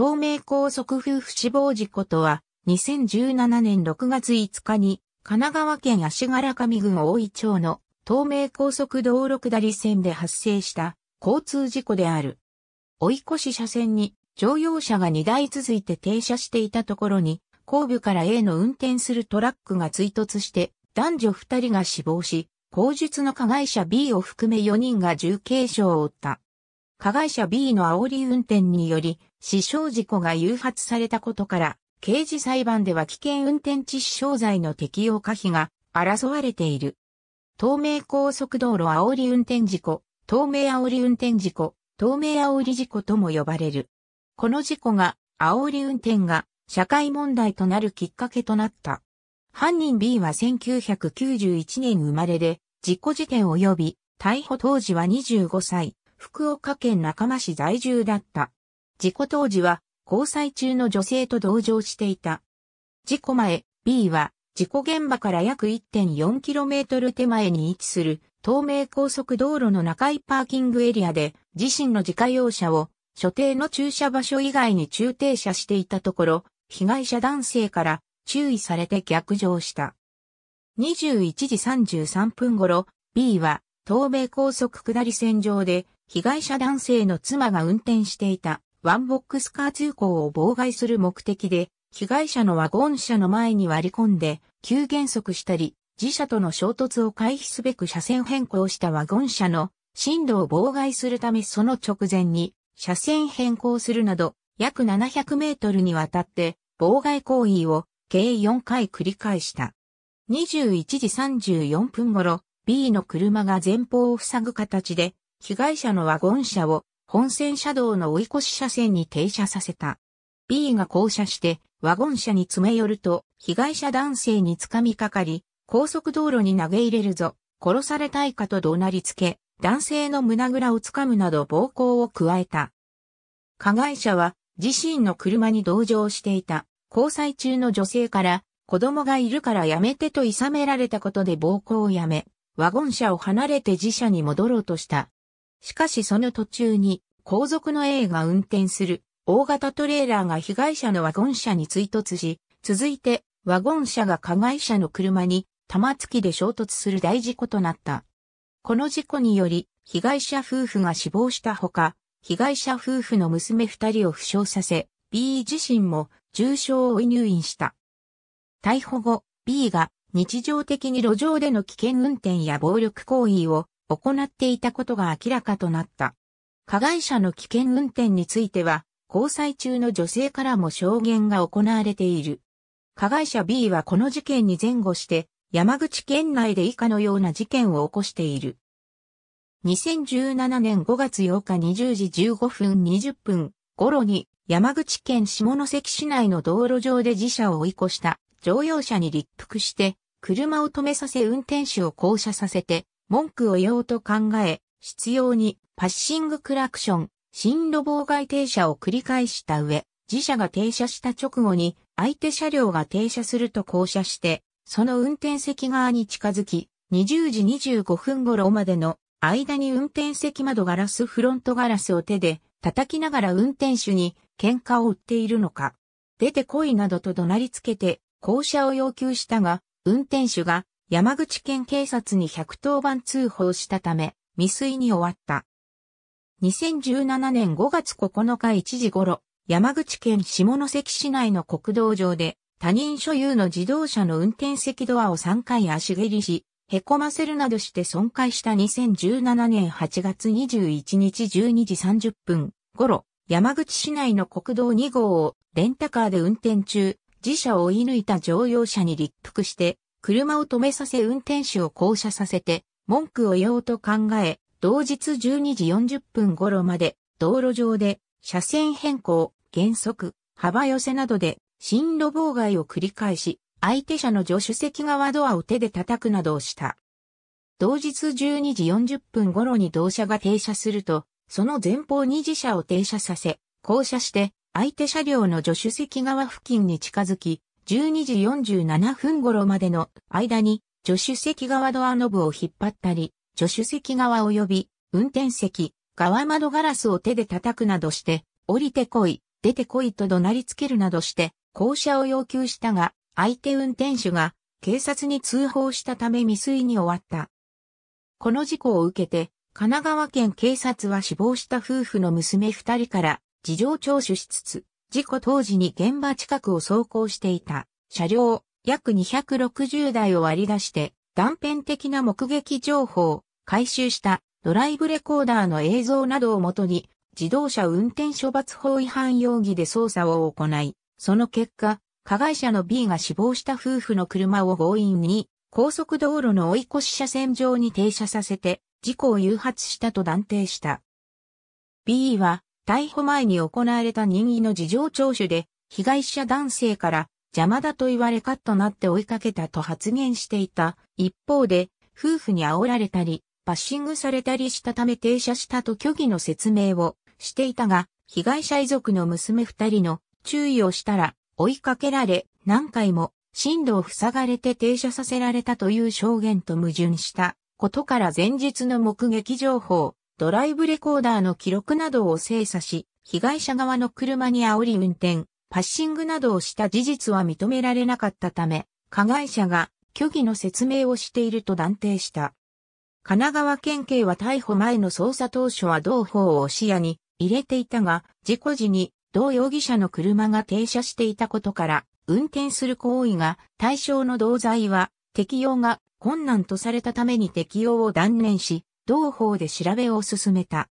東名高速夫婦死亡事故とは、2017年6月5日に、神奈川県足柄上郡大井町の東名高速道路下り線で発生した交通事故である。追い越し車線に乗用車が2台続いて停車していたところに、後部から A の運転するトラックが追突して男女2人が死亡し、後述の加害者 B を含め4人が重軽傷を負った。加害者 B の煽り運転により死傷事故が誘発されたことから、刑事裁判では危険運転致死傷罪の適用可否が争われている。東名高速道路煽り運転事故、東名煽り運転事故、東名煽り事故とも呼ばれる。この事故が、煽り運転が社会問題となるきっかけとなった。犯人 B は1991年生まれで、事故時点及び、逮捕当時は25歳。福岡県中間市在住だった。事故当時は交際中の女性と同乗していた。事故前、B は事故現場から約 1.4km 手前に位置する東名高速道路の中井パーキングエリアで自身の自家用車を所定の駐車場所以外に駐停車していたところ、被害者男性から注意されて逆上した。21時33分頃、B は東名高速下り線上で被害者男性の妻が運転していたワンボックスカー通行を妨害する目的で、被害者のワゴン車の前に割り込んで、急減速したり、自社との衝突を回避すべく車線変更したワゴン車の進路を妨害するためその直前に車線変更するなど、約700メートルにわたって妨害行為を計4回繰り返した。21時34分頃、B の車が前方を塞ぐ形で被害者のワゴン車を本線車道の追い越し車線に停車させた。B が降車してワゴン車に詰め寄ると被害者男性に掴みかかり、高速道路に投げ入れるぞ、殺されたいかと怒鳴りつけ、男性の胸ぐらを掴むなど暴行を加えた。加害者は自身の車に同乗していた交際中の女性から子供がいるからやめてと諌められたことで暴行をやめ、ワゴン車を離れて自社に戻ろうとした。しかしその途中に、後続の A が運転する大型トレーラーが被害者のワゴン車に追突し、続いてワゴン車が加害者の車に玉突きで衝突する大事故となった。この事故により、被害者夫婦が死亡したほか、被害者夫婦の娘二人を負傷させ、B 自身も重傷を負い入院した。逮捕後、B が日常的に路上での危険運転や暴力行為を行っていたことが明らかとなった。加害者の危険運転については、交際中の女性からも証言が行われている。加害者 B はこの事件に前後して、山口県内で以下のような事件を起こしている。2017年5月8日20時15分20分頃に山口県下関市内の道路上で自社を追い越した乗用車に立腹して車を止めさせ運転手を降車させて文句を言おうと考え、執拗にパッシングクラクション、進路妨害停車を繰り返した上、自社が停車した直後に相手車両が停車すると降車して、その運転席側に近づき、20時25分頃までの間に運転席窓ガラスフロントガラスを手で叩きながら運転手に喧嘩を売っているのか、出てこいなどと怒鳴りつけて降車を要求したが、運転手が山口県警察に110番通報したため、未遂に終わった。2017年5月9日1時頃、山口県下関市内の国道上で、他人所有の自動車の運転席ドアを3回足蹴りし、凹ませるなどして損壊した2017年8月21日12時30分頃、山口市内の国道2号をレンタカーで運転中、自社を追い抜いた乗用車に立腹して車を止めさせ運転手を降車させて、文句を言おうと考え、同日12時40分頃まで、道路上で、車線変更、減速、幅寄せなどで、進路妨害を繰り返し、相手車の助手席側ドアを手で叩くなどをした。同日12時40分頃に同車が停車すると、その前方二次車を停車させ、降車して、相手車両の助手席側付近に近づき、12時47分頃までの間に、助手席側ドアノブを引っ張ったり、助手席側及び、運転席、側窓ガラスを手で叩くなどして、降りてこい、出てこいと怒鳴りつけるなどして、降車を要求したが、相手運転手が、警察に通報したため未遂に終わった。この事故を受けて、神奈川県警察は死亡した夫婦の娘二人から事情聴取しつつ、事故当時に現場近くを走行していた車両約260台を割り出して断片的な目撃情報、回収したドライブレコーダーの映像などをもとに自動車運転処罰法違反容疑で捜査を行い、その結果、加害者の B が死亡した夫婦の車を強引に高速道路の追い越し車線上に停車させて事故を誘発したと断定した。B は逮捕前に行われた任意の事情聴取で、被害者男性から邪魔だと言われカッとなって追いかけたと発言していた。一方で、夫婦に煽られたり、バッシングされたりしたため停車したと虚偽の説明をしていたが、被害者遺族の娘二人の注意をしたら追いかけられ、何回も進路を塞がれて停車させられたという証言と矛盾したことから前日の目撃情報、ドライブレコーダーの記録などを精査し、被害者側の車に煽り運転、パッシングなどをした事実は認められなかったため、加害者が虚偽の説明をしていると断定した。神奈川県警は逮捕前の捜査当初は同法を視野に入れていたが、事故時に同容疑者の車が停車していたことから、運転する行為が対象の同罪は適用が困難とされたために適用を断念し、同法で調べを進めた。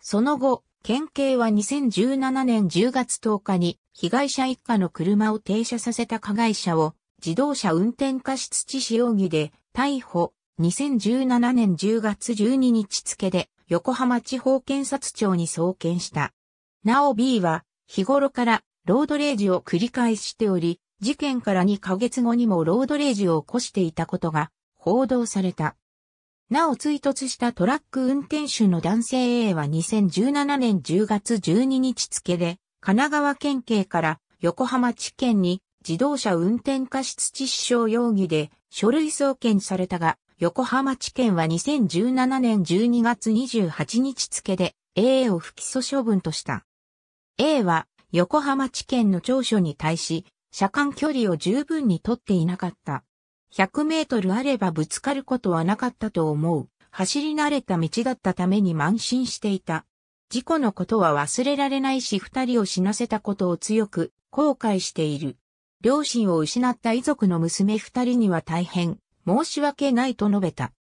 その後、県警は2017年10月10日に被害者一家の車を停車させた加害者を自動車運転過失致死容疑で逮捕2017年10月12日付で横浜地方検察庁に送検した。なお B は日頃からロードレージを繰り返しており、事件から2ヶ月後にもロードレージを起こしていたことが報道された。なお追突したトラック運転手の男性 A は2017年10月12日付で、神奈川県警から横浜地検に自動車運転過失致死傷容疑で書類送検されたが、横浜地検は2017年12月28日付で A を不起訴処分とした。A は横浜地検の調書に対し、車間距離を十分に取っていなかった。100メートルあればぶつかることはなかったと思う。走り慣れた道だったために慢心していた。事故のことは忘れられないし二人を死なせたことを強く後悔している。両親を失った遺族の娘二人には大変申し訳ないと述べた。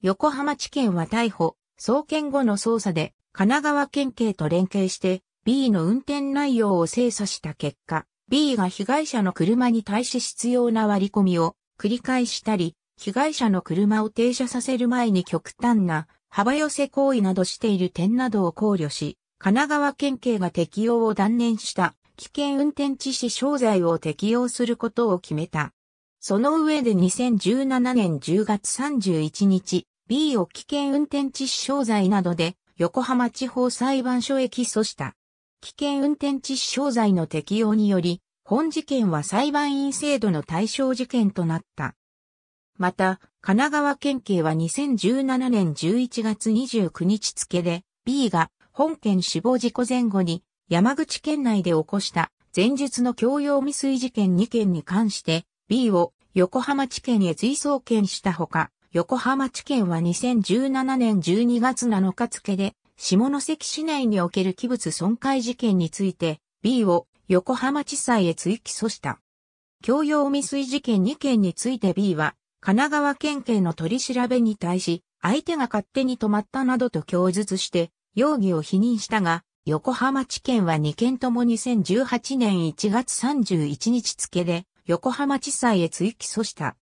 横浜地検は逮捕、送検後の捜査で神奈川県警と連携して B の運転内容を精査した結果、B が被害者の車に対し必要な割り込みを繰り返したり、被害者の車を停車させる前に極端な幅寄せ行為などしている点などを考慮し、神奈川県警が適用を断念した危険運転致死傷罪を適用することを決めた。その上で2017年10月31日、B を危険運転致死傷罪などで横浜地方裁判所へ起訴した。危険運転致死傷罪の適用により、本事件は裁判員制度の対象事件となった。また、神奈川県警は2017年11月29日付で、B が本件死亡事故前後に山口県内で起こした前述の強要未遂事件2件に関して B を横浜地検へ追送検したほか、横浜地検は2017年12月7日付で下関市内における器物損壊事件について B を横浜地裁へ追起訴した。共用未遂事件2件について B は、神奈川県警の取り調べに対し、相手が勝手に止まったなどと供述して、容疑を否認したが、横浜地検は2件とも2018年1月31日付で、横浜地裁へ追起訴した。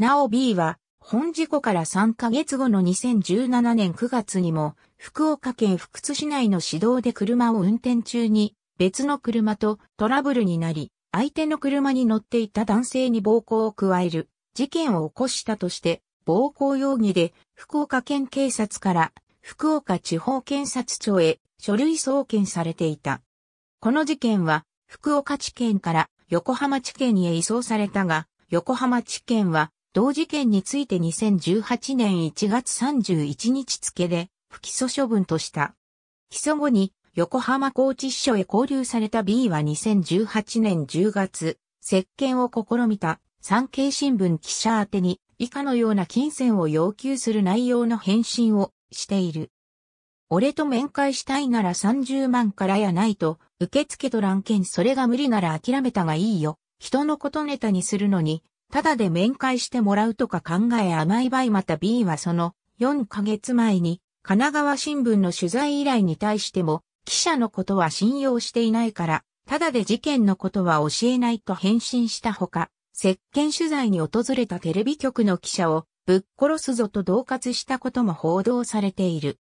なお B は、本事故から3ヶ月後の2017年9月にも、福岡県福津市内の市道で車を運転中に別の車とトラブルになり、相手の車に乗っていた男性に暴行を加える事件を起こしたとして、暴行容疑で福岡県警察から福岡地方検察庁へ書類送検されていた。この事件は福岡地検から横浜地検へ移送されたが、横浜地検は同事件について2018年1月31日付で不起訴処分とした。起訴後に横浜高知市所へ交流された B は2018年10月、接見を試みた産経新聞記者宛てに以下のような金銭を要求する内容の返信をしている。俺と面会したいなら30万からやないと、受付と欄件それが無理なら諦めたがいいよ。人のことネタにするのに、ただで面会してもらうとか考え甘い場合また B はその4ヶ月前に神奈川新聞の取材依頼に対しても記者のことは信用していないから、ただで事件のことは教えないと返信したほか、接見取材に訪れたテレビ局の記者をぶっ殺すぞと同活したことも報道されている。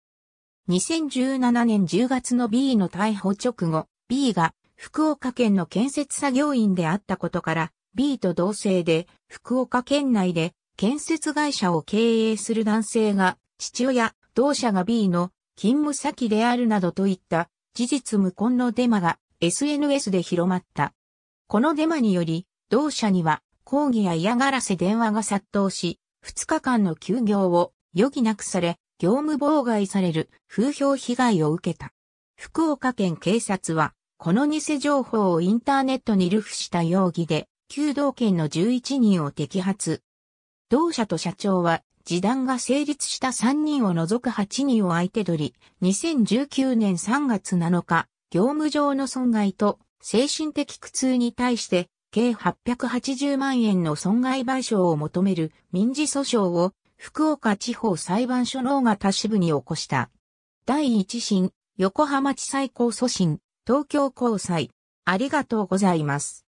2017年10月の B の逮捕直後、B が福岡県の建設作業員であったことから、B と同性で福岡県内で建設会社を経営する男性が父親、同社が B の勤務先であるなどといった事実無根のデマが SNS で広まった。このデマにより、同社には抗議や嫌がらせ電話が殺到し、2日間の休業を余儀なくされ、業務妨害される風評被害を受けた。福岡県警察は、この偽情報をインターネットに流布した容疑で、旧道県の11人を摘発。同社と社長は示談が成立した3人を除く8人を相手取り、2019年3月7日、業務上の損害と精神的苦痛に対して、計880万円の損害賠償を求める民事訴訟を福岡地方裁判所のが他支部に起こした。第一審、横浜地裁高訴審、東京高裁。ありがとうございます。